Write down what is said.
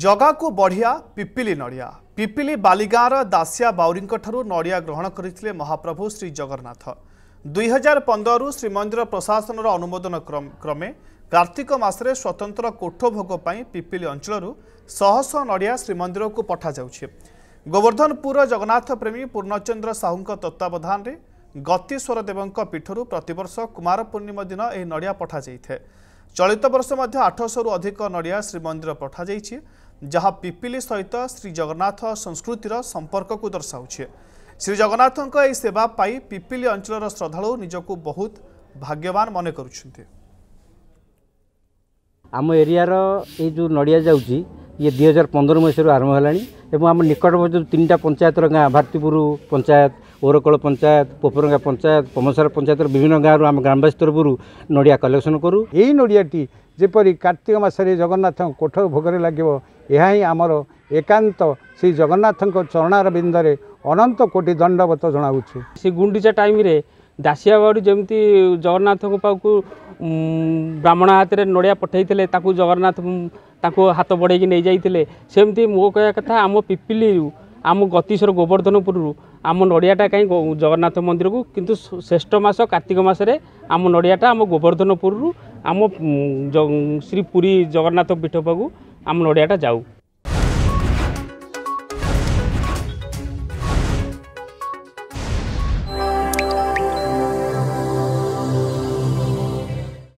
ଜଗାକୁ ବଢ଼ିଆ ପିପିଲି ନଡ଼ିଆ ପିପିଲି ବାଲିଗାଁର ଦାସିଆ ବାଉରୀଙ୍କଠାରୁ ନଡ଼ିଆ ଗ୍ରହଣ କରିଥିଲେ ମହାପ୍ରଭୁ ଶ୍ରୀଜଗନ୍ନାଥ ଦୁଇହଜାର ପନ୍ଦରରୁ ଶ୍ରୀମନ୍ଦିର ପ୍ରଶାସନର ଅନୁମୋଦନ କ୍ରମେ କାର୍ତ୍ତିକ ମାସରେ ସ୍ୱତନ୍ତ୍ର କୋଠଭୋଗ ପାଇଁ ପିପିଲି ଅଞ୍ଚଳରୁ ଶହଶହ ନଡ଼ିଆ ଶ୍ରୀମନ୍ଦିରକୁ ପଠାଯାଉଛି ଗୋବର୍ଦ୍ଧନପୁରର ଜଗନ୍ନାଥ ପ୍ରେମୀ ପୂର୍ଣ୍ଣଚନ୍ଦ୍ର ସାହୁଙ୍କ ତତ୍ତ୍ୱାବଧାନରେ ଗତିସ୍ୱର ଦେବଙ୍କ ପୀଠରୁ ପ୍ରତିବର୍ଷ କୁମାର ପୂର୍ଣ୍ଣିମା ଦିନ ଏହି ନଡ଼ିଆ ପଠାଯାଇଥାଏ ଚଳିତ ବର୍ଷ ମଧ୍ୟ ଆଠଶହରୁ ଅଧିକ ନଡ଼ିଆ ଶ୍ରୀମନ୍ଦିର ପଠାଯାଇଛି ଯାହା ପିପିଲି ସହିତ ଶ୍ରୀଜଗନ୍ନାଥ ସଂସ୍କୃତିର ସମ୍ପର୍କକୁ ଦର୍ଶାଉଛି ଶ୍ରୀଜଗନ୍ନାଥଙ୍କ ଏହି ସେବା ପାଇ ପିପିଲି ଅଞ୍ଚଳର ଶ୍ରଦ୍ଧାଳୁ ନିଜକୁ ବହୁତ ଭାଗ୍ୟବାନ ମନେ କରୁଛନ୍ତି ଆମ ଏରିଆର ଏଇ ଯେଉଁ ନଡ଼ିଆ ଯାଉଛି ଇଏ ଦୁଇ ହଜାର ପନ୍ଦର ମସିହାରୁ ଆରମ୍ଭ ହେଲାଣି ए अब निकटवर्तिटा पञायत पंचायत गाँ भारतीपुर पञ्चायत ओरकल पञ्चायत पोपरङा पञ्चायत पमसार पञ्चायत र विभिन्न गाँउ ग्रामवासी तरपुर नरिया कलेक्सन गरु यी नडियापरि कार्तिक मासे जगन्नाथ कोठ भोले लाग्यो यहाँ आम एकांत श्री जगन्नाथ चरणा विन्दले अनंत कोटी दण्डवत से गुंडीचा टाइम दासियावाडी जमि जगन्नाथको पाकु ब्राह्मण हातले नडिया पठाइले त जगन्नाथ ତାଙ୍କୁ ହାତ ବଢ଼େଇକି ନେଇଯାଇଥିଲେ ସେମିତି ମୋ କହିବା କଥା ଆମ ପିପିଲିରୁ ଆମ ଗତିଶ୍ୱର ଗୋବର୍ଦ୍ଧନପୁରରୁ ଆମ ନଡ଼ିଆଟା କାହିଁ ଜଗନ୍ନାଥ ମନ୍ଦିରକୁ କିନ୍ତୁ ଶ୍ରେଷ୍ଠ ମାସ କାର୍ତ୍ତିକ ମାସରେ ଆମ ନଡ଼ିଆଟା ଆମ ଗୋବର୍ଦ୍ଧନପୁରରୁ ଆମ ଶ୍ରୀ ପୁରୀ ଜଗନ୍ନାଥ ପୀଠ ପାଖକୁ ଆମ ନଡ଼ିଆଟା ଯାଉ